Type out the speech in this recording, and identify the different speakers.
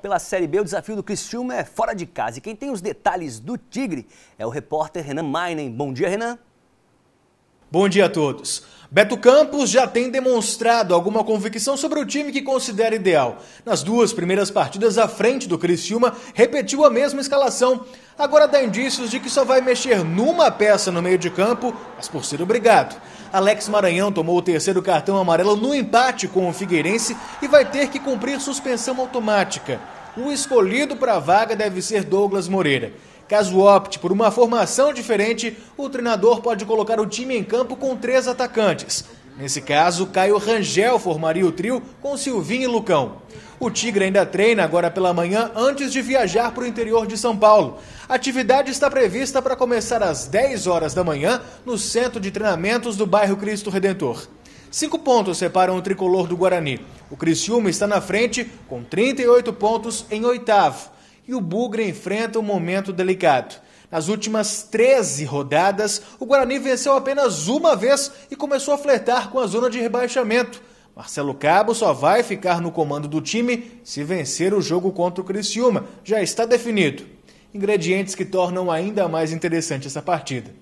Speaker 1: pela Série B, o desafio do Criciúma é fora de casa. E quem tem os detalhes do Tigre é o repórter Renan Mainen. Bom dia, Renan. Bom dia a todos. Beto Campos já tem demonstrado alguma convicção sobre o time que considera ideal. Nas duas primeiras partidas à frente do Criciúma, repetiu a mesma escalação agora dá indícios de que só vai mexer numa peça no meio de campo, mas por ser obrigado. Alex Maranhão tomou o terceiro cartão amarelo no empate com o Figueirense e vai ter que cumprir suspensão automática. O escolhido para a vaga deve ser Douglas Moreira. Caso opte por uma formação diferente, o treinador pode colocar o time em campo com três atacantes: Nesse caso, Caio Rangel formaria o trio com Silvinho e Lucão. O Tigre ainda treina agora pela manhã antes de viajar para o interior de São Paulo. A atividade está prevista para começar às 10 horas da manhã no centro de treinamentos do bairro Cristo Redentor. Cinco pontos separam o tricolor do Guarani. O Criciúma está na frente com 38 pontos em oitavo. E o Bugre enfrenta um momento delicado. Nas últimas 13 rodadas, o Guarani venceu apenas uma vez e começou a flertar com a zona de rebaixamento. Marcelo Cabo só vai ficar no comando do time se vencer o jogo contra o Criciúma. Já está definido. Ingredientes que tornam ainda mais interessante essa partida.